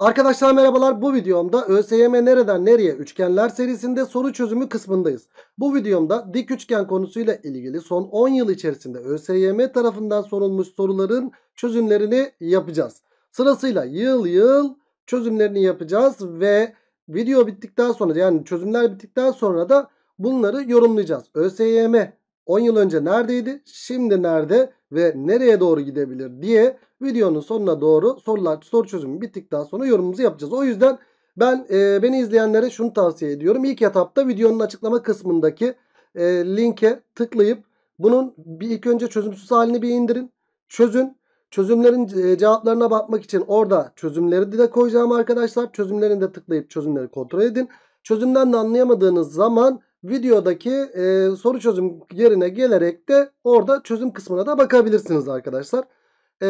Arkadaşlar merhabalar bu videomda ÖSYM nereden nereye üçgenler serisinde soru çözümü kısmındayız. Bu videomda dik üçgen konusuyla ilgili son 10 yıl içerisinde ÖSYM tarafından sorulmuş soruların çözümlerini yapacağız. Sırasıyla yıl yıl çözümlerini yapacağız ve video bittikten sonra yani çözümler bittikten sonra da bunları yorumlayacağız. ÖSYM 10 yıl önce neredeydi, şimdi nerede ve nereye doğru gidebilir diye videonun sonuna doğru sorular soru çözümü bittikten sonra yorumumuzu yapacağız. O yüzden ben e, beni izleyenlere şunu tavsiye ediyorum. İlk etapta videonun açıklama kısmındaki e, linke tıklayıp bunun bir ilk önce çözümsüz halini bir indirin. Çözün. Çözümlerin e, cevaplarına bakmak için orada çözümleri de koyacağım arkadaşlar. Çözümlerini de tıklayıp çözümleri kontrol edin. Çözümden de anlayamadığınız zaman videodaki e, soru çözüm yerine gelerek de orada çözüm kısmına da bakabilirsiniz arkadaşlar. E,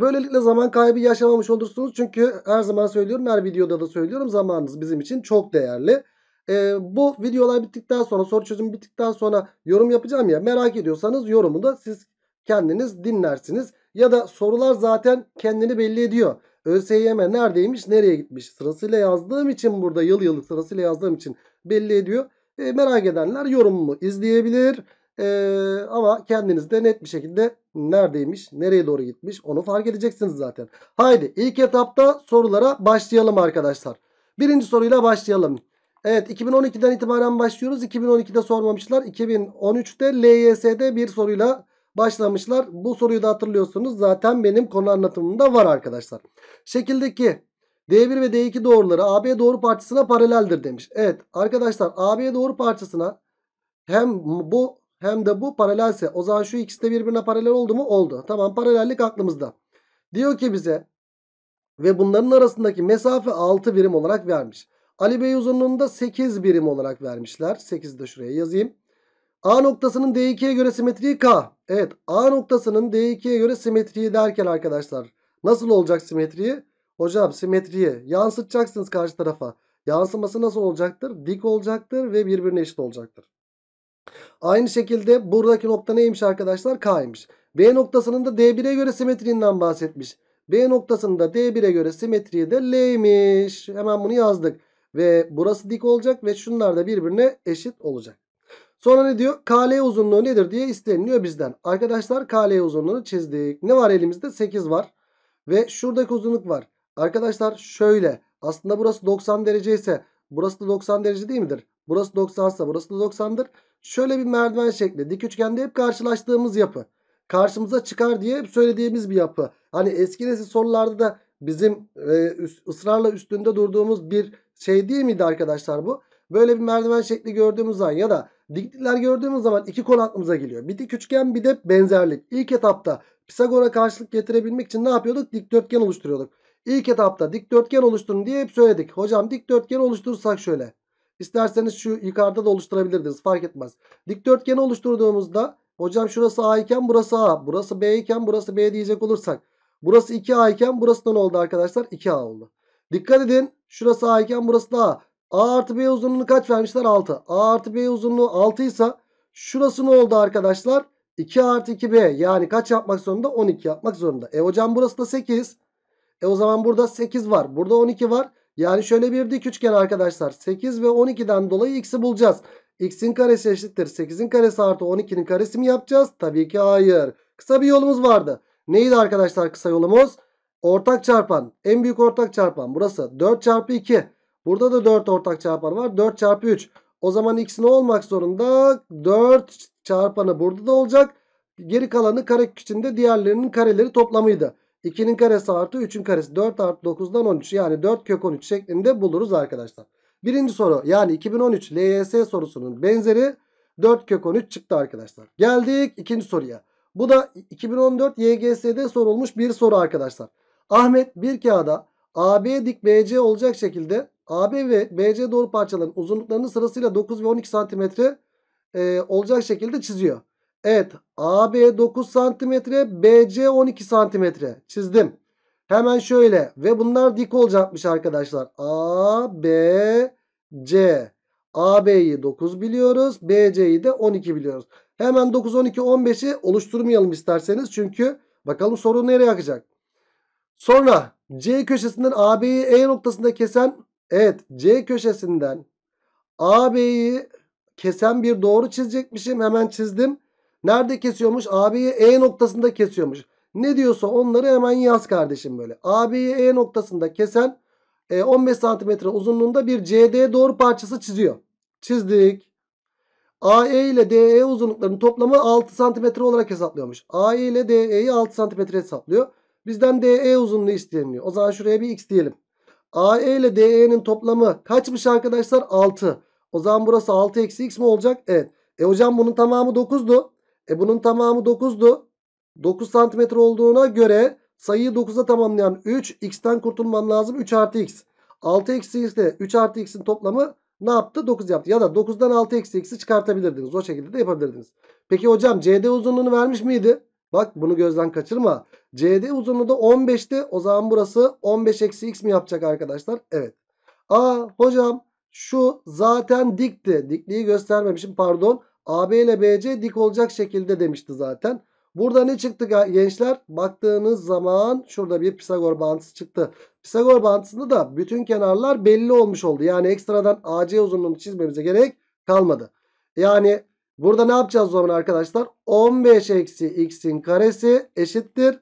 böylelikle zaman kaybı yaşamamış olursunuz. Çünkü her zaman söylüyorum her videoda da söylüyorum zamanınız bizim için çok değerli. E, bu videolar bittikten sonra soru çözümü bittikten sonra yorum yapacağım ya merak ediyorsanız yorumu da siz kendiniz dinlersiniz. Ya da sorular zaten kendini belli ediyor. ÖSYM neredeymiş nereye gitmiş sırasıyla yazdığım için burada yıl yıl sırasıyla yazdığım için belli ediyor. E, merak edenler yorumumu izleyebilir. E, ama kendiniz de net bir şekilde neredeymiş, nereye doğru gitmiş onu fark edeceksiniz zaten. Haydi ilk etapta sorulara başlayalım arkadaşlar. Birinci soruyla başlayalım. Evet 2012'den itibaren başlıyoruz. 2012'de sormamışlar. 2013'te LYS'de bir soruyla başlamışlar. Bu soruyu da hatırlıyorsunuz. Zaten benim konu anlatımımda var arkadaşlar. Şekildeki D1 ve D2 doğruları AB doğru parçasına paraleldir demiş. Evet arkadaşlar AB doğru parçasına hem bu hem de bu paralelse o zaman şu ikisi de birbirine paralel oldu mu? Oldu. Tamam paralellik aklımızda. Diyor ki bize ve bunların arasındaki mesafe 6 birim olarak vermiş. Ali Bey uzunluğunda 8 birim olarak vermişler. 8'i de şuraya yazayım. A noktasının D2'ye göre simetriği K. Evet A noktasının D2'ye göre simetriği derken arkadaşlar nasıl olacak simetriği? Hocam simetriyi yansıtacaksınız karşı tarafa. Yansıması nasıl olacaktır? Dik olacaktır ve birbirine eşit olacaktır. Aynı şekilde buradaki nokta neymiş arkadaşlar? K'ymış. B noktasının da D1'e göre simetriğinden bahsetmiş. B noktasında D1'e göre simetriği de L'ymiş. Hemen bunu yazdık. Ve burası dik olacak ve şunlar da birbirine eşit olacak. Sonra ne diyor? KL uzunluğu nedir diye isteniliyor bizden. Arkadaşlar KL uzunluğunu çizdik. Ne var elimizde? 8 var. Ve şuradaki uzunluk var. Arkadaşlar şöyle aslında burası 90 derece ise burası da 90 derece değil midir? Burası 90 ise burası da 90'dır. Şöyle bir merdiven şekli dik üçgende hep karşılaştığımız yapı. Karşımıza çıkar diye hep söylediğimiz bir yapı. Hani eski nesil sorularda da bizim e, ısrarla üstünde durduğumuz bir şey değil miydi arkadaşlar bu? Böyle bir merdiven şekli gördüğümüz zaman ya da diklikler gördüğümüz zaman iki kol aklımıza geliyor. Bir dik üçgen bir de benzerlik. İlk etapta Pisagor'a karşılık getirebilmek için ne yapıyorduk? Dikdörtgen oluşturuyorduk. İlk etapta dikdörtgen oluşturun diye hep söyledik. Hocam dikdörtgen oluşturursak şöyle. İsterseniz şu yukarıda da oluşturabilirdiniz fark etmez. Dikdörtgen oluşturduğumuzda hocam şurası A iken burası A. Burası B iken burası B diyecek olursak. Burası 2A iken burası da ne oldu arkadaşlar? 2A oldu. Dikkat edin şurası A iken burası da A. A artı B uzunluğunu kaç vermişler? 6. A artı B uzunluğu 6 ise şurası ne oldu arkadaşlar? 2 artı 2B yani kaç yapmak zorunda? 12 yapmak zorunda. E hocam burası da 8. E o zaman burada 8 var. Burada 12 var. Yani şöyle bir dik üçgen arkadaşlar. 8 ve 12'den dolayı x'i bulacağız. x'in karesi eşittir. 8'in karesi artı 12'nin karesi mi yapacağız? Tabii ki hayır. Kısa bir yolumuz vardı. Neydi arkadaşlar kısa yolumuz? Ortak çarpan. En büyük ortak çarpan. Burası 4 çarpı 2. Burada da 4 ortak çarpan var. 4 çarpı 3. O zaman x ne olmak zorunda? 4 çarpanı burada da olacak. Geri kalanı kare içinde diğerlerinin kareleri toplamıydı. 2'nin karesi artı 3'ün karesi 4 artı 9'dan 13 yani 4 kök 13 şeklinde buluruz arkadaşlar. Birinci soru yani 2013 LYS sorusunun benzeri 4 kök 13 çıktı arkadaşlar. Geldik ikinci soruya. Bu da 2014 YGS'de sorulmuş bir soru arkadaşlar. Ahmet bir kağıda AB dik BC olacak şekilde AB ve BC doğru parçaların uzunluklarını sırasıyla 9 ve 12 santimetre e, olacak şekilde çiziyor. Evet AB 9 santimetre BC 12 santimetre çizdim. Hemen şöyle ve bunlar dik olacakmış arkadaşlar. ABC, B, AB'yi 9 biliyoruz. BC'yi de 12 biliyoruz. Hemen 9, 12, 15'i oluşturmayalım isterseniz. Çünkü bakalım soru nereye akacak. Sonra C köşesinden AB'yi E noktasında kesen. Evet C köşesinden AB'yi kesen bir doğru çizecekmişim. Hemen çizdim. Nerede kesiyormuş? AB'yi E noktasında kesiyormuş. Ne diyorsa onları hemen yaz kardeşim böyle. AB'yi E noktasında kesen 15 e, santimetre uzunluğunda bir CD doğru parçası çiziyor. Çizdik. AE ile DE uzunluklarının toplamı 6 santimetre olarak hesaplıyormuş. AE ile DE'yi 6 santimetre hesaplıyor. Bizden DE uzunluğu isteniliyor. O zaman şuraya bir x diyelim. AE ile DE'nin toplamı kaçmış arkadaşlar? 6. O zaman burası 6 eksi x mi olacak? Evet. E hocam bunun tamamı 9'du. E bunun tamamı 9'du. 9 santimetre olduğuna göre sayıyı 9'a tamamlayan 3 x'ten kurtulman lazım. 3 artı x. 6 eksi x ile 3 artı x'in toplamı ne yaptı? 9 yaptı. Ya da 9'dan 6 eksi x'i çıkartabilirdiniz. O şekilde de yapabilirdiniz. Peki hocam CD uzunluğunu vermiş miydi? Bak bunu gözden kaçırma. CD uzunluğu da 15'ti. O zaman burası 15 eksi x mi yapacak arkadaşlar? Evet. Aa hocam şu zaten dikti. Dikliği göstermemişim pardon. AB ile BC dik olacak şekilde demişti zaten. Burada ne çıktı gençler? Baktığınız zaman şurada bir Pisagor bağıntısı çıktı. Pisagor bağıntısında da bütün kenarlar belli olmuş oldu. Yani ekstradan AC uzunluğunu çizmemize gerek kalmadı. Yani burada ne yapacağız o zaman arkadaşlar? 15 eksi x'in karesi eşittir.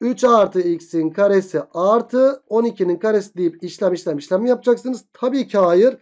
3 artı x'in karesi artı 12'nin karesi deyip işlem işlem işlem yapacaksınız. Tabii ki hayır.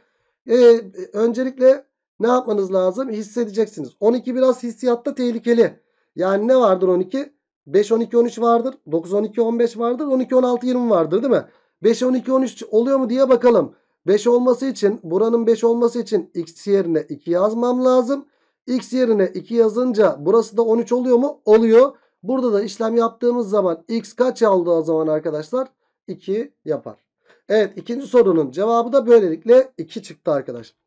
Ee, öncelikle ne yapmanız lazım? Hissedeceksiniz. 12 biraz hissiyatta tehlikeli. Yani ne vardır 12? 5, 12, 13 vardır. 9, 12, 15 vardır. 12, 16, 20 vardır değil mi? 5, 12, 13 oluyor mu diye bakalım. 5 olması için buranın 5 olması için x yerine 2 yazmam lazım. x yerine 2 yazınca burası da 13 oluyor mu? Oluyor. Burada da işlem yaptığımız zaman x kaç aldı o zaman arkadaşlar? 2 yapar. Evet ikinci sorunun cevabı da böylelikle 2 çıktı arkadaşlar.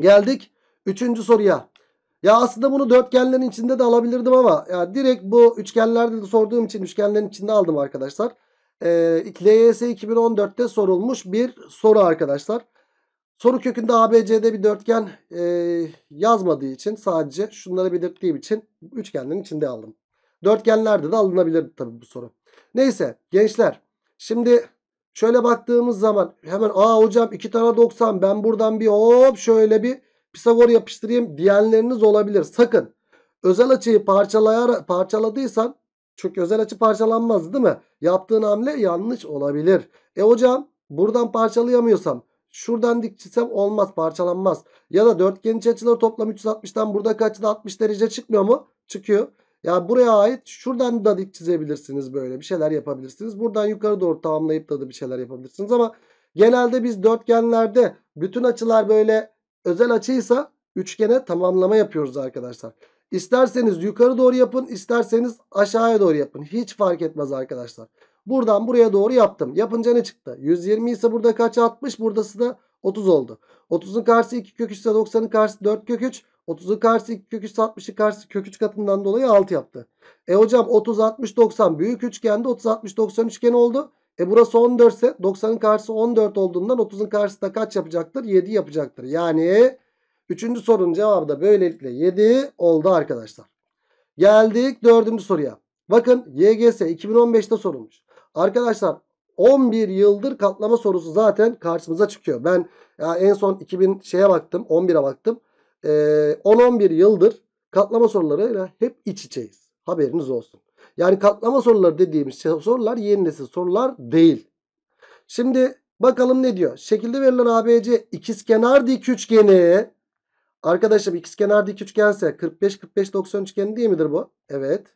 Geldik 3. soruya. Ya aslında bunu dörtgenlerin içinde de alabilirdim ama ya direkt bu üçgenlerde de sorduğum için üçgenlerin içinde aldım arkadaşlar. E, LYS 2014'te sorulmuş bir soru arkadaşlar. Soru kökünde ABC'de bir dörtgen e, yazmadığı için sadece şunları belirttiğim için üçgenlerin içinde aldım. Dörtgenlerde de alınabilir tabii bu soru. Neyse gençler şimdi Şöyle baktığımız zaman hemen aa hocam iki tane 90 ben buradan bir hop şöyle bir Pisagor yapıştırayım diyenleriniz olabilir. Sakın özel açıyı parçalayar, parçaladıysan çünkü özel açı parçalanmaz değil mi? Yaptığın hamle yanlış olabilir. E hocam buradan parçalayamıyorsam şuradan dik çizsem olmaz parçalanmaz. Ya da dörtgen iç açıları toplam 360'tan burada kaçta 60 derece çıkmıyor mu? Çıkıyor. Ya buraya ait şuradan da dik çizebilirsiniz böyle bir şeyler yapabilirsiniz. Buradan yukarı doğru tamamlayıp da, da bir şeyler yapabilirsiniz ama genelde biz dörtgenlerde bütün açılar böyle özel açıysa üçgene tamamlama yapıyoruz arkadaşlar. İsterseniz yukarı doğru yapın isterseniz aşağıya doğru yapın. Hiç fark etmez arkadaşlar. Buradan buraya doğru yaptım. Yapınca ne çıktı? 120 ise burada kaç 60 buradası da 30 oldu. 30'un karşısı 2 kök 3 ise 90'ın karşısı 4 kök 3. 30'u karşı 2 kök 3 60'ı karşı kök 3 katından dolayı 6 yaptı. E hocam 30 60 90 büyük üçgende 30 60 90 üçgen oldu. E burası 14 ise 90'ın karşısı 14 olduğundan 30'un karşısı da kaç yapacaktır? 7 yapacaktır. Yani 3. sorunun cevabı da böylelikle 7 oldu arkadaşlar. Geldik 4. soruya. Bakın YGS 2015'te sorulmuş. Arkadaşlar 11 yıldır katlama sorusu zaten karşımıza çıkıyor. Ben ya en son 2000 şeye baktım 11'e baktım. 10-11 ee, yıldır katlama sorularıyla hep iç içeyiz. Haberiniz olsun. Yani katlama soruları dediğimiz şey, sorular yeni nesil sorular değil. Şimdi bakalım ne diyor. Şekilde verilen ABC ikizkenar dik üçgeni. Arkadaşım ikizkenar dik üçgense 45 45 90 üçgeni değil midir bu? Evet.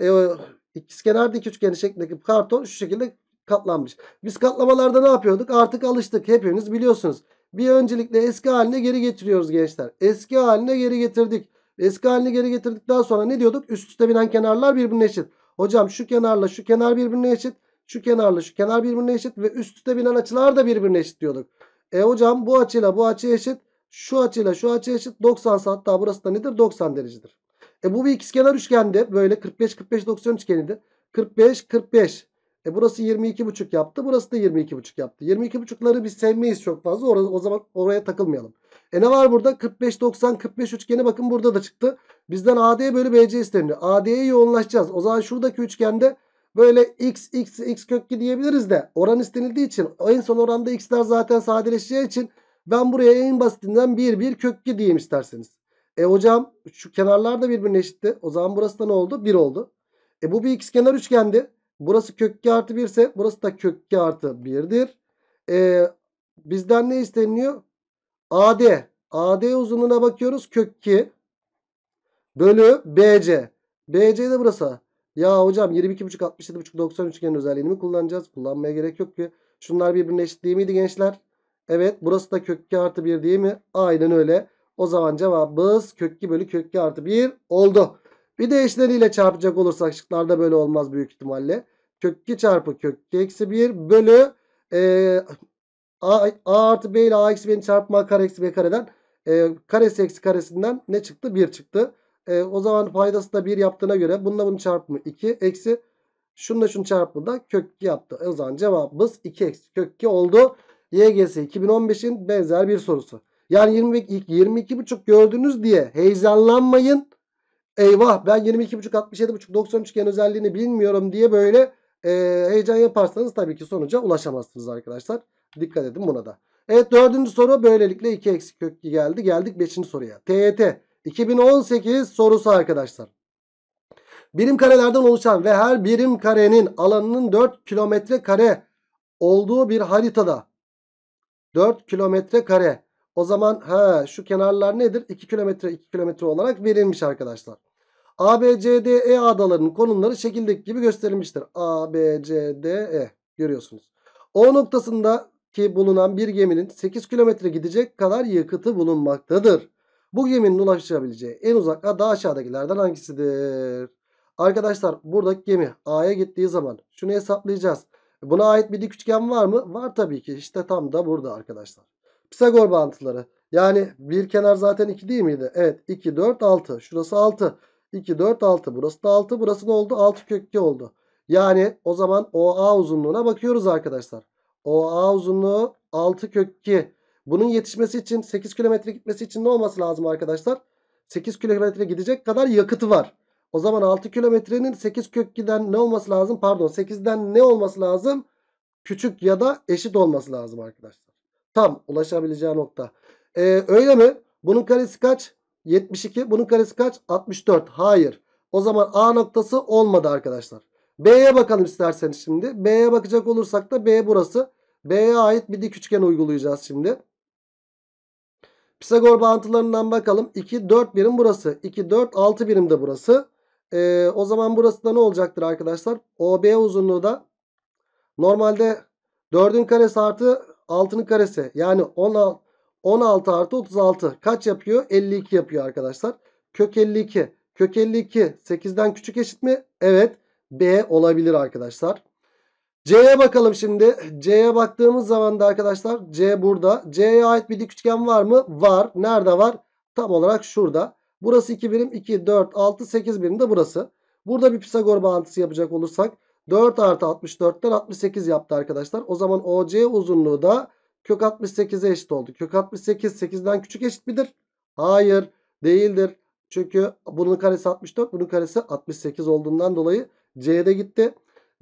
E, ikizkenar dik üçgeni şeklindeki karton şu şekilde katlanmış. Biz katlamalarda ne yapıyorduk? Artık alıştık. Hepiniz biliyorsunuz bir öncelikle eski haline geri getiriyoruz gençler. Eski haline geri getirdik. Eski haline geri getirdikten sonra ne diyorduk? Üst üste binen kenarlar birbirine eşit. Hocam şu kenarla şu kenar birbirine eşit. Şu kenarla şu kenar birbirine eşit. Ve üst üste binen açılar da birbirine eşit diyorduk. E hocam bu açıyla bu açı eşit. Şu açıyla şu açı eşit. 90 hatta burası da nedir? 90 derecedir. E bu bir ikizkenar üçgende böyle 45 45 90 üçgeninde 45 45 e burası 22,5 yaptı. Burası da 22,5 yaptı. 22,5'ları biz sevmeyiz çok fazla. Or o zaman oraya takılmayalım. E ne var burada? 45, 90, 45 üçgeni bakın burada da çıktı. Bizden AD bölü BC isteniyor. AD'ye yoğunlaşacağız. O zaman şuradaki üçgende böyle x, x, x kökü diyebiliriz de oran istenildiği için en son oranda x'ler zaten sadeleşeceği için ben buraya en basitinden 1, 1 kökü diyeyim isterseniz. E hocam şu kenarlar da birbirine eşitti. O zaman burası da ne oldu? 1 oldu. E bu bir x kenar üçgendi. Burası kök artı 1 ise burası da kök artı 1'dir. Ee, bizden ne isteniyor? AD. AD uzunluğuna bakıyoruz. Kök bölü BC. BC de burası. Ya hocam 22.5 67.5 90 üçgenin özelliğini mi kullanacağız? Kullanmaya gerek yok ki. Şunlar birbirine eşit değil miydi gençler? Evet burası da kök artı 1 değil mi? Aynen öyle. O zaman cevabımız kök bölü kök artı 1 oldu. Bir de eşleriyle çarpacak olursak şıklarda böyle olmaz büyük ihtimalle. Kök 2 çarpı kök 2 eksi 1 bölü e, a, a artı b ile a eksi b'nin çarpma kare eksi b kareden e, karesi eksi karesinden ne çıktı? 1 çıktı. E, o zaman faydası da 1 yaptığına göre bununla bunun çarpımı 2 eksi şunu da çarpımı da kök 2 yaptı. E, o zaman cevabımız 2 eksi kök 2 oldu. YGS 2015'in benzer bir sorusu. Yani 22,5 gördünüz diye heyecanlanmayın eyvah ben 22.5 67.5 93 gen özelliğini bilmiyorum diye böyle e, heyecan yaparsanız tabii ki sonuca ulaşamazsınız arkadaşlar. Dikkat edin buna da. Evet dördüncü soru böylelikle 2 eksi kök geldi. Geldik 5. soruya. TET 2018 sorusu arkadaşlar. Birim karelerden oluşan ve her birim karenin alanının 4 kilometre kare olduğu bir haritada 4 kilometre kare. O zaman ha şu kenarlar nedir? 2 kilometre 2 kilometre olarak verilmiş arkadaşlar. A, B, C, D, E adalarının konumları şekildeki gibi gösterilmiştir. A, B, C, D, E görüyorsunuz. O noktasında ki bulunan bir geminin 8 kilometre gidecek kadar yakıtı bulunmaktadır. Bu geminin ulaşabileceği en uzak ada aşağıdakilerden hangisidir? Arkadaşlar buradaki gemi A'ya gittiği zaman şunu hesaplayacağız. Buna ait bir dik üçgen var mı? Var tabii ki. İşte tam da burada arkadaşlar. Pisagor bağıntıları. Yani bir kenar zaten 2 değil miydi? Evet 2, 4, 6. Şurası 6. 2, 4, 6. Burası da 6. Burası ne oldu? 6 kök 2 oldu. Yani o zaman OA uzunluğuna bakıyoruz arkadaşlar. OA uzunluğu 6 kök 2. Bunun yetişmesi için 8 kilometre gitmesi için ne olması lazım arkadaşlar? 8 kilometre gidecek kadar yakıtı var. O zaman 6 kilometrenin 8 kök 2'den ne olması lazım? Pardon 8'den ne olması lazım? Küçük ya da eşit olması lazım arkadaşlar. Tam ulaşabileceği nokta. Ee, öyle mi? Bunun karesi kaç? 72. Bunun karesi kaç? 64. Hayır. O zaman A noktası olmadı arkadaşlar. B'ye bakalım isterseniz şimdi. B'ye bakacak olursak da B burası. B'ye ait bir dik üçgen uygulayacağız şimdi. Pisagor bağıntılarından bakalım. 2, 4 birim burası. 2, 4, 6 birim de burası. Ee, o zaman burası da ne olacaktır arkadaşlar? OB uzunluğu da normalde 4'ün karesi artı 6'nın karesi. Yani 16, 16 artı 36 kaç yapıyor? 52 yapıyor arkadaşlar. Kök 52. Kök 52 8'den küçük eşit mi? Evet. B olabilir arkadaşlar. C'ye bakalım şimdi. C'ye baktığımız zaman da arkadaşlar C burada. C'ye ait bir dik üçgen var mı? Var. Nerede var? Tam olarak şurada. Burası 2 birim. 2, 4, 6, 8 birim de burası. Burada bir Pisagor bağıntısı yapacak olursak 4 artı 64'ten 68 yaptı arkadaşlar. O zaman OC uzunluğu da Kök 68'e eşit oldu. Kök 68 8'den küçük eşit midir? Hayır değildir. Çünkü bunun karesi 64 bunun karesi 68 olduğundan dolayı C'ye de gitti.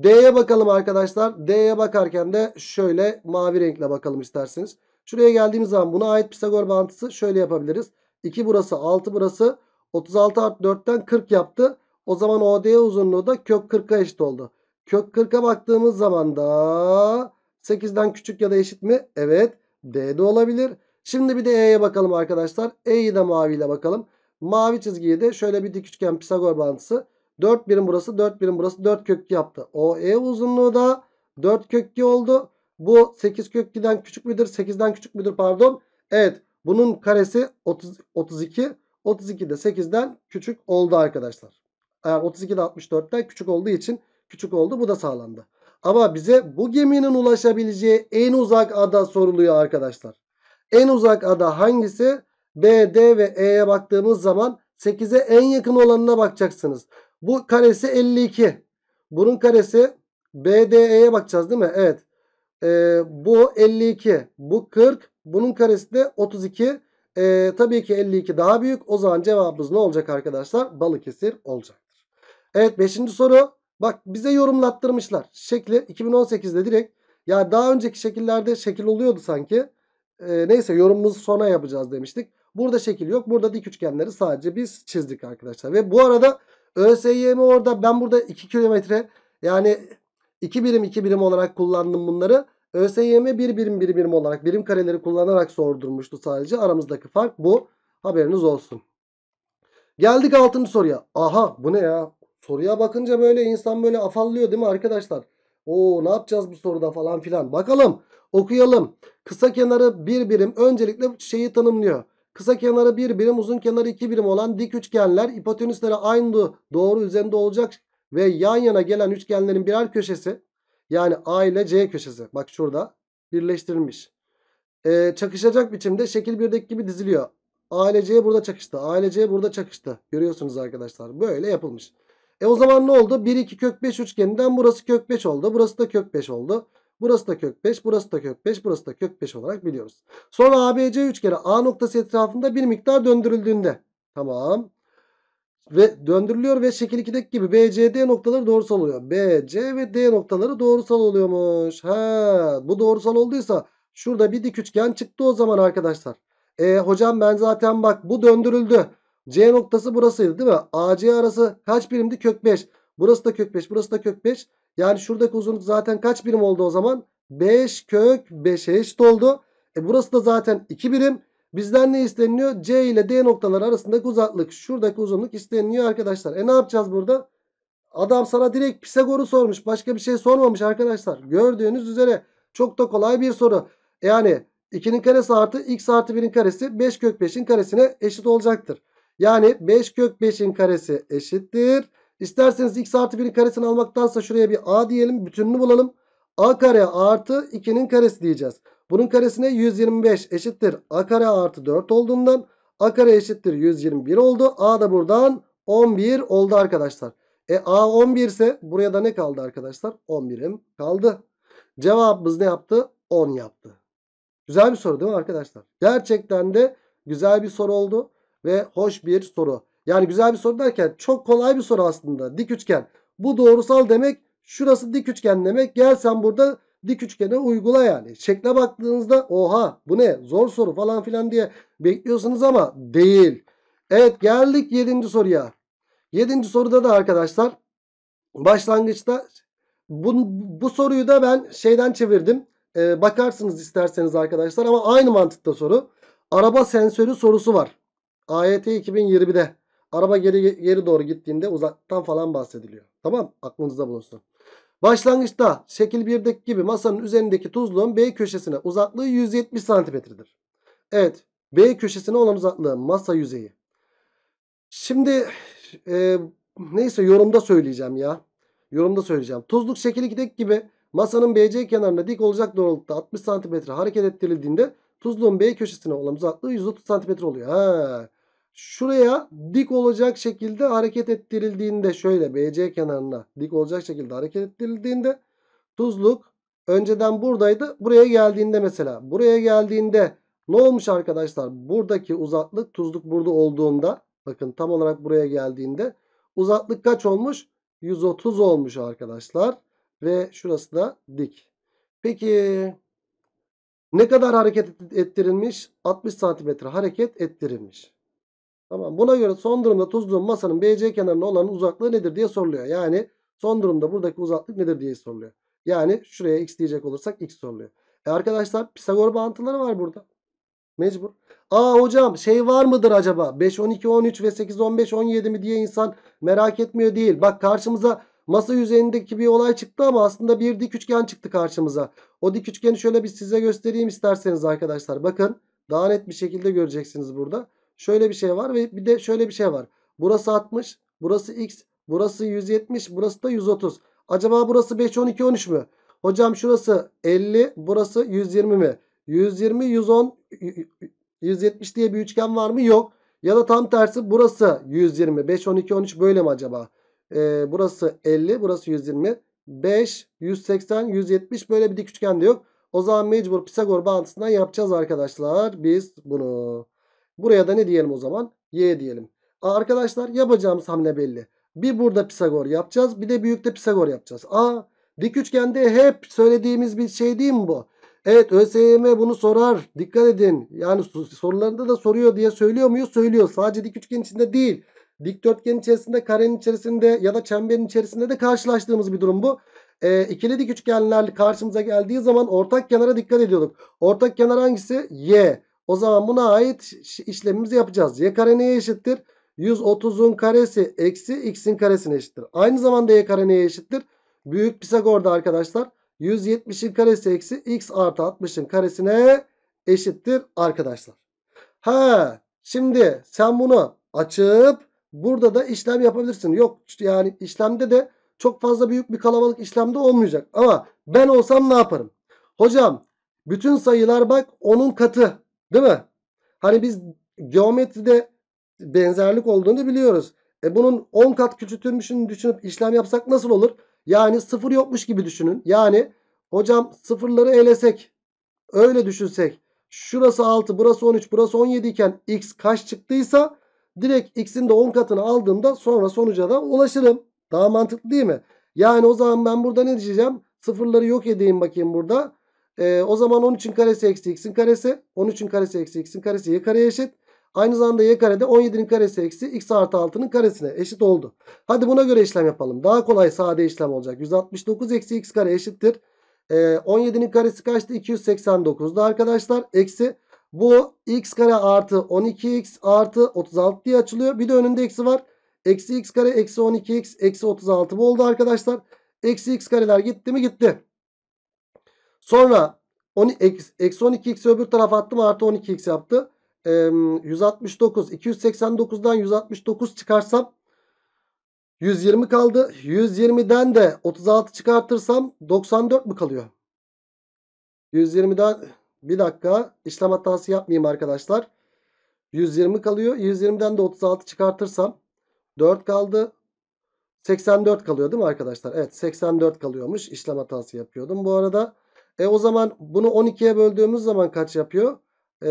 D'ye bakalım arkadaşlar. D'ye bakarken de şöyle mavi renkle bakalım isterseniz. Şuraya geldiğimiz zaman buna ait Pisagor bağıntısı şöyle yapabiliriz. 2 burası 6 burası 36 artı 4'ten 40 yaptı. O zaman OD uzunluğu da kök 40'a eşit oldu. Kök 40'a baktığımız zaman da 8'den küçük ya da eşit mi? Evet. D de olabilir. Şimdi bir de E'ye bakalım arkadaşlar. E'yi de maviyle bakalım. Mavi çizgiyi de şöyle bir dik üçgen Pisagor bağıntısı. 4 birim burası 4 birim burası 4 kök yaptı. O E uzunluğu da 4 kök oldu. Bu 8 kök küçük müdür? 8'den küçük müdür pardon. Evet bunun karesi 30, 32. 32 de 8'den küçük oldu arkadaşlar. Eğer 32 de 64'ten küçük olduğu için küçük oldu. Bu da sağlandı. Ama bize bu geminin ulaşabileceği en uzak ada soruluyor arkadaşlar. En uzak ada hangisi? B, D ve E'ye baktığımız zaman 8'e en yakın olanına bakacaksınız. Bu karesi 52. Bunun karesi B, D, E'ye bakacağız değil mi? Evet. Ee, bu 52. Bu 40. Bunun karesi de 32. Ee, tabii ki 52 daha büyük. O zaman cevabımız ne olacak arkadaşlar? Balıkesir olacaktır. Evet 5. soru. Bak bize yorumlattırmışlar. Şekli 2018'de direkt. ya daha önceki şekillerde şekil oluyordu sanki. E, neyse yorumumuzu sona yapacağız demiştik. Burada şekil yok. Burada dik üçgenleri sadece biz çizdik arkadaşlar. Ve bu arada ÖSYM orada ben burada 2 kilometre yani 2 birim 2 birim olarak kullandım bunları. ÖSYM 1 birim 1 birim olarak birim kareleri kullanarak sordurmuştu sadece. Aramızdaki fark bu. Haberiniz olsun. Geldik 6. soruya. Aha bu ne ya? Soruya bakınca böyle insan böyle afallıyor değil mi arkadaşlar? O ne yapacağız bu soruda falan filan. Bakalım okuyalım. Kısa kenarı bir birim öncelikle şeyi tanımlıyor. Kısa kenarı bir birim uzun kenarı iki birim olan dik üçgenler hipotenüsleri aynı doğru üzerinde olacak ve yan yana gelen üçgenlerin birer köşesi yani A ile C köşesi bak şurada birleştirilmiş. Ee, çakışacak biçimde şekil 1'deki gibi diziliyor. A ile C burada çakıştı. A ile C burada çakıştı. Görüyorsunuz arkadaşlar böyle yapılmış. E o zaman ne oldu? 1 2 kök 5 üçgeninden burası kök 5 oldu. Burası da kök 5 oldu. Burası da kök 5, burası da kök 5, burası da kök 5 olarak biliyoruz. Sonra ABC üçgeni A noktası etrafında bir miktar döndürüldüğünde. Tamam. Ve döndürülüyor ve şekil 2'deki gibi BCD noktaları doğrusal oluyor. BC ve D noktaları doğrusal oluyormuş. Ha, bu doğrusal olduysa şurada bir dik üçgen çıktı o zaman arkadaşlar. E hocam ben zaten bak bu döndürüldü. C noktası burasıydı değil mi? AC arası kaç birimdi? Kök 5. Burası da kök 5. Burası da kök 5. Yani şuradaki uzunluk zaten kaç birim oldu o zaman? 5 kök 5'e eşit oldu. E burası da zaten 2 birim. Bizden ne isteniliyor? C ile D noktaları arasındaki uzaklık. Şuradaki uzunluk isteniliyor arkadaşlar. E ne yapacağız burada? Adam sana direkt Pisagor'u sormuş. Başka bir şey sormamış arkadaşlar. Gördüğünüz üzere çok da kolay bir soru. E, yani 2'nin karesi artı x artı 1'in karesi 5 kök 5'in karesine eşit olacaktır. Yani 5 kök 5'in karesi eşittir. İsterseniz x artı 1'in karesini almaktansa şuraya bir a diyelim. Bütününü bulalım. a kare artı 2'nin karesi diyeceğiz. Bunun karesine 125 eşittir. a kare artı 4 olduğundan a kare eşittir 121 oldu. a da buradan 11 oldu arkadaşlar. E a 11 ise buraya da ne kaldı arkadaşlar? 11'im kaldı. Cevabımız ne yaptı? 10 yaptı. Güzel bir soru değil mi arkadaşlar? Gerçekten de güzel bir soru oldu ve hoş bir soru. Yani güzel bir soru derken çok kolay bir soru aslında. Dik üçgen. Bu doğrusal demek şurası dik üçgen demek. Gel sen burada dik üçgene uygula yani. Şekle baktığınızda oha bu ne zor soru falan filan diye bekliyorsunuz ama değil. Evet geldik 7. soruya. 7. soruda da arkadaşlar başlangıçta bu, bu soruyu da ben şeyden çevirdim. Ee, bakarsınız isterseniz arkadaşlar ama aynı mantıkta soru. Araba sensörü sorusu var. AYT 2020'de araba geri, geri doğru gittiğinde uzaktan falan bahsediliyor. Tamam aklınızda bulunsun. Başlangıçta şekil 1'deki gibi masanın üzerindeki tuzluğun B köşesine uzaklığı 170 santimetredir. Evet B köşesine olan uzaklığı masa yüzeyi. Şimdi e, neyse yorumda söyleyeceğim ya. Yorumda söyleyeceğim. Tuzluk şekil 2'deki gibi masanın BC kenarına dik olacak doğrultuda 60 santimetre hareket ettirildiğinde tuzluğun B köşesine olan uzaklığı 130 santimetre oluyor. Ha şuraya dik olacak şekilde hareket ettirildiğinde şöyle BC kenarına dik olacak şekilde hareket ettirildiğinde tuzluk önceden buradaydı. Buraya geldiğinde mesela buraya geldiğinde ne olmuş arkadaşlar? Buradaki uzaklık tuzluk burada olduğunda bakın tam olarak buraya geldiğinde uzaklık kaç olmuş? 130 olmuş arkadaşlar. Ve şurası da dik. Peki ne kadar hareket ettirilmiş? 60 santimetre hareket ettirilmiş. Tamam. Buna göre son durumda tuzluğun masanın BC kenarına olan uzaklığı nedir diye soruluyor. Yani son durumda buradaki uzaklık nedir diye soruluyor. Yani şuraya x diyecek olursak x soruluyor. E arkadaşlar Pisagor bağıntıları var burada. Mecbur. Aa hocam şey var mıdır acaba? 5, 12, 13 ve 8, 15, 17 mi diye insan merak etmiyor değil. Bak karşımıza masa yüzeyindeki bir olay çıktı ama aslında bir dik üçgen çıktı karşımıza. O dik üçgeni şöyle bir size göstereyim isterseniz arkadaşlar. Bakın daha net bir şekilde göreceksiniz burada. Şöyle bir şey var ve bir de şöyle bir şey var. Burası 60, burası x, burası 170, burası da 130. Acaba burası 5, 12, 13 mü? Hocam şurası 50, burası 120 mi? 120, 110, 170 diye bir üçgen var mı? Yok. Ya da tam tersi burası 120. 5, 12, 13 böyle mi acaba? Ee, burası 50, burası 120. 5, 180, 170 böyle bir dik üçgen de yok. O zaman mecbur Pisagor bağıntısından yapacağız arkadaşlar. Biz bunu... Buraya da ne diyelim o zaman? Y diyelim. arkadaşlar yapacağımız hamle belli. Bir burada Pisagor yapacağız. Bir de büyükte Pisagor yapacağız. A dik üçgende hep söylediğimiz bir şey değil mi bu? Evet ÖSYM bunu sorar. Dikkat edin. Yani sorularında da soruyor diye söylüyor muyuz? Söylüyor. Sadece dik üçgen içinde değil. Dikdörtgen içerisinde, karenin içerisinde ya da çemberin içerisinde de karşılaştığımız bir durum bu. E, ikili dik üçgenler karşımıza geldiği zaman ortak kenara dikkat ediyorduk. Ortak kenar hangisi? Y. O zaman buna ait işlemimizi yapacağız. Y kare neye eşittir? 130'un karesi eksi x'in karesine eşittir. Aynı zamanda y kare neye eşittir? Büyük Pisagor'da arkadaşlar 170'in karesi eksi x artı 60'ın karesine eşittir arkadaşlar. Ha şimdi sen bunu açıp burada da işlem yapabilirsin. Yok yani işlemde de çok fazla büyük bir kalabalık işlemde olmayacak. Ama ben olsam ne yaparım? Hocam bütün sayılar bak onun katı. Değil mi? Hani biz geometride benzerlik olduğunu biliyoruz. E bunun 10 kat küçültülmüşünü düşünüp işlem yapsak nasıl olur? Yani sıfır yokmuş gibi düşünün. Yani hocam sıfırları elesek öyle düşünsek şurası 6 burası 13 burası 17 iken x kaç çıktıysa direkt x'in de 10 katını aldığımda sonra sonuca da ulaşırım. Daha mantıklı değil mi? Yani o zaman ben burada ne diyeceğim? Sıfırları yok edeyim bakayım burada. E, o zaman 13'ün karesi eksi x'in karesi. 13'ün karesi eksi x'in karesi y kareye eşit. Aynı zamanda y kare de 17'nin karesi eksi x artı 6'nın karesine eşit oldu. Hadi buna göre işlem yapalım. Daha kolay sade işlem olacak. 169 eksi x kare eşittir. E, ee, 17'nin karesi kaçtı? 289'du arkadaşlar. Eksi bu x kare artı 12x artı 36 diye açılıyor. Bir de önünde eksi var. Eksi x kare eksi 12x eksi 36 bu oldu arkadaşlar. Eksi x kareler gitti mi gitti. Sonra 10, eksi 12x'i öbür tarafa attım artı 12x yaptı. E, 169 289'dan 169 çıkarsam 120 kaldı. 120'den de 36 çıkartırsam 94 mu kalıyor? 120'den bir dakika işlem hatası yapmayayım arkadaşlar. 120 kalıyor. 120'den de 36 çıkartırsam 4 kaldı. 84 kalıyor değil mi arkadaşlar? Evet 84 kalıyormuş. İşlem hatası yapıyordum bu arada. E o zaman bunu 12'ye böldüğümüz zaman kaç yapıyor? E,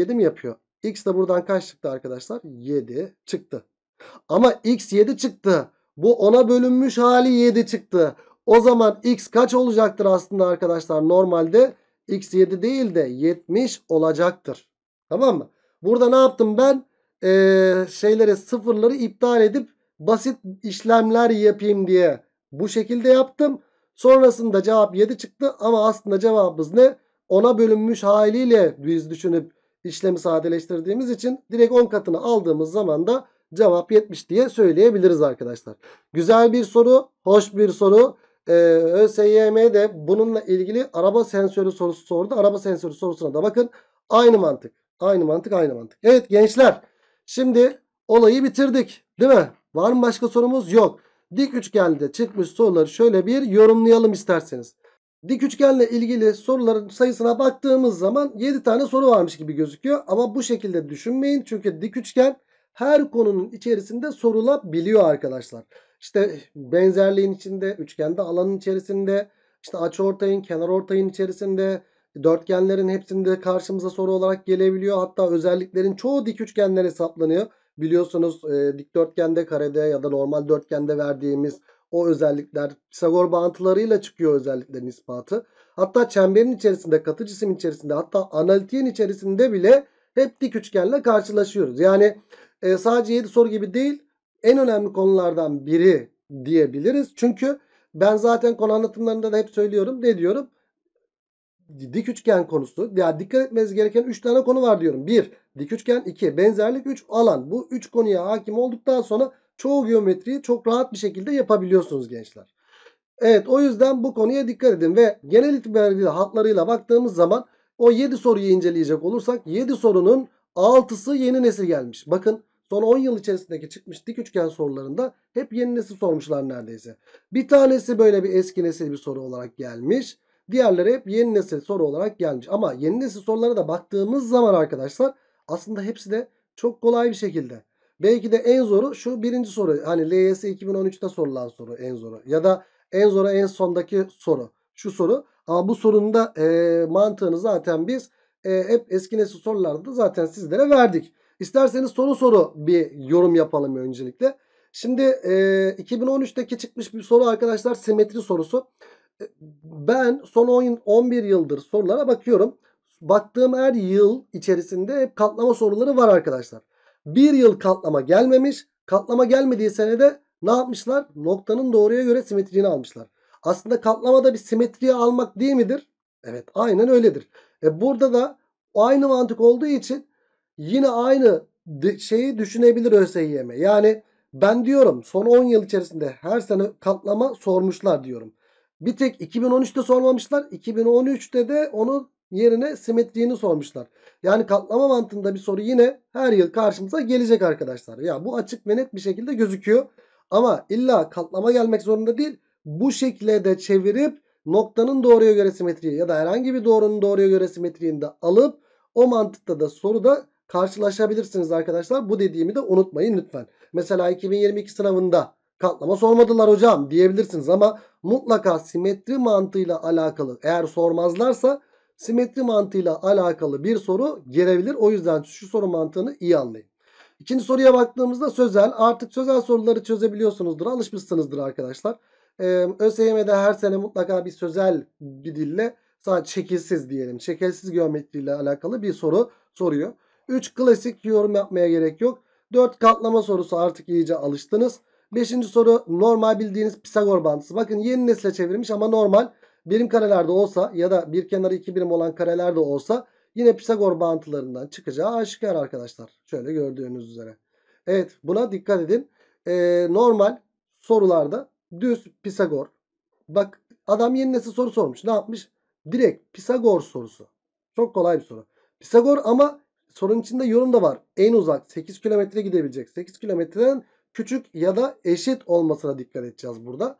7 mi yapıyor? X de buradan kaç çıktı arkadaşlar? 7 çıktı. Ama X 7 çıktı. Bu 10'a bölünmüş hali 7 çıktı. O zaman X kaç olacaktır aslında arkadaşlar? Normalde X 7 değil de 70 olacaktır. Tamam mı? Burada ne yaptım ben? Ee, şeyleri sıfırları iptal edip basit işlemler yapayım diye bu şekilde yaptım. Sonrasında cevap 7 çıktı ama aslında cevabımız ne? 10'a bölünmüş haliyle biz düşünüp işlemi sadeleştirdiğimiz için direkt 10 katını aldığımız zaman da cevap 70 diye söyleyebiliriz arkadaşlar. Güzel bir soru, hoş bir soru. Ee, ÖSYM bununla ilgili araba sensörü sorusu sordu. Araba sensörü sorusuna da bakın. Aynı mantık. Aynı mantık, aynı mantık. Evet gençler. Şimdi olayı bitirdik. Değil mi? Var mı başka sorumuz? Yok dik üçgende çıkmış soruları şöyle bir yorumlayalım isterseniz. Dik üçgenle ilgili soruların sayısına baktığımız zaman 7 tane soru varmış gibi gözüküyor. Ama bu şekilde düşünmeyin. Çünkü dik üçgen her konunun içerisinde sorulabiliyor arkadaşlar. İşte benzerliğin içinde, üçgende alanın içerisinde, işte kenar ortayın içerisinde, dörtgenlerin hepsinde karşımıza soru olarak gelebiliyor. Hatta özelliklerin çoğu dik üçgenler hesaplanıyor. Biliyorsunuz e, dikdörtgende, karede ya da normal dörtgende verdiğimiz o özellikler Pisagor bağıntılarıyla çıkıyor özelliklerin ispatı. Hatta çemberin içerisinde, katı cisim içerisinde hatta analitiğin içerisinde bile hep dik üçgenle karşılaşıyoruz. Yani e, sadece 7 soru gibi değil en önemli konulardan biri diyebiliriz. Çünkü ben zaten konu anlatımlarında da hep söylüyorum. Ne diyorum? Dik üçgen konusu. Ya dikkat etmeniz gereken 3 tane konu var diyorum. 1. Dik üçgen 2. Benzerlik 3. Alan. Bu 3 konuya hakim olduktan sonra çoğu geometriyi çok rahat bir şekilde yapabiliyorsunuz gençler. Evet o yüzden bu konuya dikkat edin ve genel itibariyle hatlarıyla baktığımız zaman o 7 soruyu inceleyecek olursak 7 sorunun 6'sı yeni nesil gelmiş. Bakın son 10 yıl içerisindeki çıkmış dik üçgen sorularında hep yeni nesil sormuşlar neredeyse. Bir tanesi böyle bir eski nesil bir soru olarak gelmiş. Diğerleri hep yeni nesil soru olarak gelmiş. Ama yeni nesil sorulara da baktığımız zaman arkadaşlar aslında hepsi de çok kolay bir şekilde. Belki de en zoru şu birinci soru. Hani LYS 2013'te sorulan soru en zoru. Ya da en zora en sondaki soru. Şu soru. Ama bu sorunun da e, mantığını zaten biz e, hep eski nesil sorularda zaten sizlere verdik. İsterseniz soru soru bir yorum yapalım öncelikle. Şimdi e, 2013'teki çıkmış bir soru arkadaşlar simetri sorusu. E, ben son 10, 11 yıldır sorulara bakıyorum baktığım her yıl içerisinde hep katlama soruları var arkadaşlar. Bir yıl katlama gelmemiş. Katlama gelmediği senede ne yapmışlar? Noktanın doğruya göre simetriğini almışlar. Aslında katlama da bir simetriye almak değil midir? Evet aynen öyledir. E burada da aynı mantık olduğu için yine aynı şeyi düşünebilir ÖSYM. Yani ben diyorum son 10 yıl içerisinde her sene katlama sormuşlar diyorum. Bir tek 2013'te sormamışlar. 2013'te de onu yerine simetriğini sormuşlar. Yani katlama mantığında bir soru yine her yıl karşımıza gelecek arkadaşlar. Ya bu açık ve net bir şekilde gözüküyor. Ama illa katlama gelmek zorunda değil. Bu şekilde de çevirip noktanın doğruya göre simetriği ya da herhangi bir doğrunun doğruya göre simetriğini de alıp o mantıkta da soruda karşılaşabilirsiniz arkadaşlar. Bu dediğimi de unutmayın lütfen. Mesela 2022 sınavında katlama sormadılar hocam diyebilirsiniz ama mutlaka simetri mantığıyla alakalı eğer sormazlarsa simetri mantığıyla alakalı bir soru gelebilir. O yüzden şu soru mantığını iyi anlayın. İkinci soruya baktığımızda sözel. Artık sözel soruları çözebiliyorsunuzdur. Alışmışsınızdır arkadaşlar. Ee, ÖSYM'de her sene mutlaka bir sözel bir dille sadece şekilsiz diyelim. Şekilsiz geometriyle alakalı bir soru soruyor. 3 klasik yorum yapmaya gerek yok. 4 katlama sorusu artık iyice alıştınız. 5. soru normal bildiğiniz Pisagor bantısı. Bakın yeni nesle çevirmiş ama normal birim karelerde olsa ya da bir kenarı iki birim olan karelerde olsa yine Pisagor bağıntılarından çıkacağı aşikar arkadaşlar. Şöyle gördüğünüz üzere. Evet buna dikkat edin. Ee, normal sorularda düz Pisagor. Bak adam yeni nesil soru sormuş. Ne yapmış? Direkt Pisagor sorusu. Çok kolay bir soru. Pisagor ama sorunun içinde yorum da var. En uzak 8 kilometre gidebilecek. 8 kilometreden küçük ya da eşit olmasına dikkat edeceğiz burada.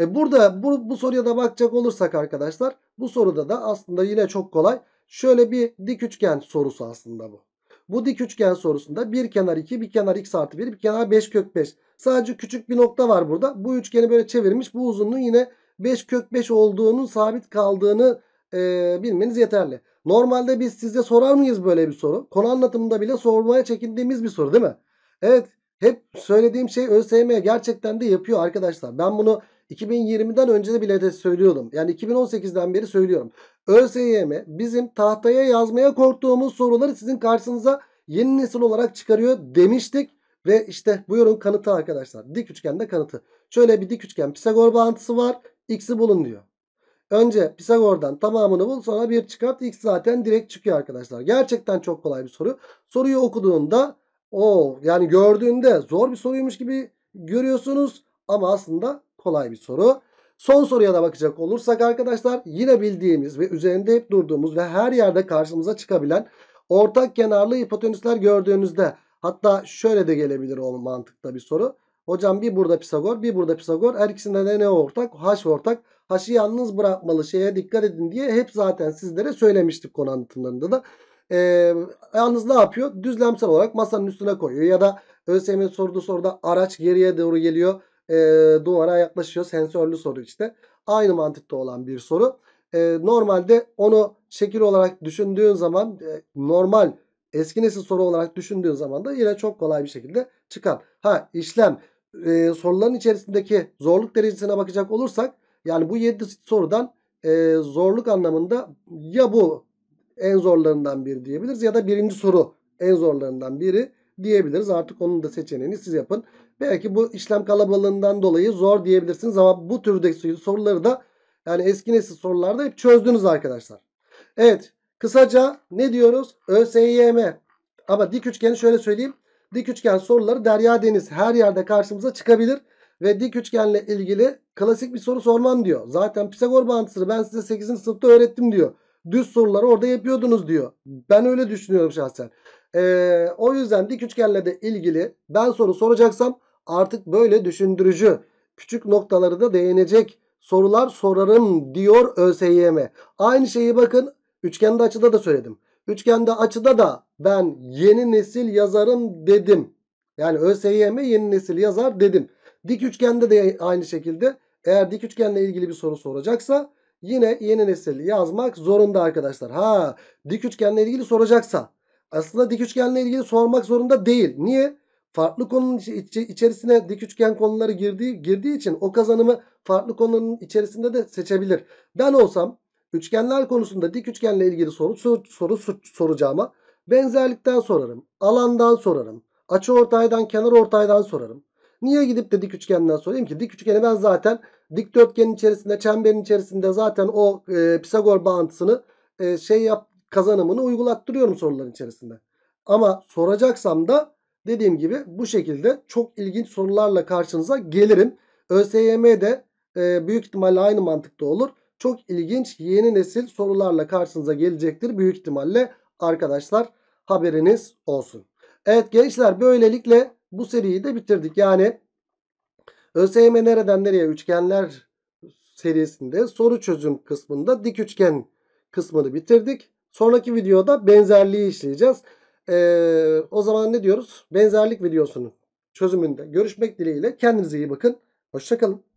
E burada bu, bu soruya da bakacak olursak arkadaşlar bu soruda da aslında yine çok kolay. Şöyle bir dik üçgen sorusu aslında bu. Bu dik üçgen sorusunda bir kenar 2, bir kenar x artı 1, bir kenar 5 kök 5. Sadece küçük bir nokta var burada. Bu üçgeni böyle çevirmiş. Bu uzunluğun yine 5 kök 5 olduğunun sabit kaldığını e, bilmeniz yeterli. Normalde biz size sorar mıyız böyle bir soru? Konu anlatımında bile sormaya çekindiğimiz bir soru değil mi? Evet hep söylediğim şey ÖSYM gerçekten de yapıyor arkadaşlar. Ben bunu 2020'den önce de bile de söylüyordum. Yani 2018'den beri söylüyorum. ÖSYM bizim tahtaya yazmaya korktuğumuz soruları sizin karşınıza yeni nesil olarak çıkarıyor demiştik. Ve işte buyurun kanıtı arkadaşlar. Dik üçgende kanıtı. Şöyle bir dik üçgen Pisagor bağıntısı var. X'i bulun diyor. Önce Pisagor'dan tamamını bul sonra bir çıkart. X zaten direkt çıkıyor arkadaşlar. Gerçekten çok kolay bir soru. Soruyu okuduğunda o yani gördüğünde zor bir soruymuş gibi görüyorsunuz. Ama aslında Kolay bir soru. Son soruya da bakacak olursak arkadaşlar yine bildiğimiz ve üzerinde hep durduğumuz ve her yerde karşımıza çıkabilen ortak kenarlı hipotenüsler gördüğünüzde hatta şöyle de gelebilir o mantıkta bir soru. Hocam bir burada Pisagor bir burada Pisagor her ikisinde de ne ortak? H ortak. H'ı yalnız bırakmalı şeye dikkat edin diye hep zaten sizlere söylemiştik konu anlatımlarında da. Ee, yalnız ne yapıyor? Düzlemsel olarak masanın üstüne koyuyor ya da ÖSYM'in sorduğu soruda araç geriye doğru geliyor e, duvara yaklaşıyor. Sensörlü soru işte. Aynı mantıkta olan bir soru. E, normalde onu şekil olarak düşündüğün zaman e, normal eski nesil soru olarak düşündüğün zaman da yine çok kolay bir şekilde çıkar. Ha işlem e, soruların içerisindeki zorluk derecesine bakacak olursak yani bu 7 sorudan e, zorluk anlamında ya bu en zorlarından biri diyebiliriz ya da birinci soru en zorlarından biri diyebiliriz. Artık onun da seçeneğini siz yapın. Belki bu işlem kalabalığından dolayı zor diyebilirsiniz ama bu türdeki soruları da yani eski nesil sorularda hep çözdünüz arkadaşlar. Evet kısaca ne diyoruz? ÖSYM ama dik üçgeni şöyle söyleyeyim. Dik üçgen soruları derya deniz her yerde karşımıza çıkabilir. Ve dik üçgenle ilgili klasik bir soru sormam diyor. Zaten Pisagor bağıntısını ben size 8. sınıfta öğrettim diyor. Düz soruları orada yapıyordunuz diyor. Ben öyle düşünüyorum şahsen. Ee, o yüzden dik üçgenle de ilgili ben soru soracaksam artık böyle düşündürücü küçük noktaları da değinecek sorular sorarım diyor ÖSYM. Aynı şeyi bakın üçgende açıda da söyledim. Üçgende açıda da ben yeni nesil yazarım dedim. Yani ÖSYM yeni nesil yazar dedim. Dik üçgende de aynı şekilde eğer dik üçgenle ilgili bir soru soracaksa yine yeni nesil yazmak zorunda arkadaşlar. Ha dik üçgenle ilgili soracaksa aslında dik üçgenle ilgili sormak zorunda değil. Niye? farklı konunun içerisine dik üçgen konuları girdiği, girdiği için o kazanımı farklı konunun içerisinde de seçebilir. Ben olsam üçgenler konusunda dik üçgenle ilgili soru, soru, soru soracağıma benzerlikten sorarım. Alandan sorarım. Açı ortaydan, kenar ortaydan sorarım. Niye gidip de dik üçgenden sorayım ki? Dik üçgeni ben zaten dikdörtgenin içerisinde, çemberin içerisinde zaten o e, Pisagor bağıntısını e, şey yap kazanımını uygulattırıyorum soruların içerisinde. Ama soracaksam da Dediğim gibi bu şekilde çok ilginç sorularla karşınıza gelirim. ÖSYM'de e, büyük ihtimalle aynı mantıkta olur. Çok ilginç yeni nesil sorularla karşınıza gelecektir büyük ihtimalle arkadaşlar haberiniz olsun. Evet gençler böylelikle bu seriyi de bitirdik. Yani ÖSYM nereden nereye üçgenler serisinde soru çözüm kısmında dik üçgen kısmını bitirdik. Sonraki videoda benzerliği işleyeceğiz. Ee, o zaman ne diyoruz? Benzerlik videosunun çözümünde görüşmek dileğiyle. Kendinize iyi bakın. Hoşçakalın.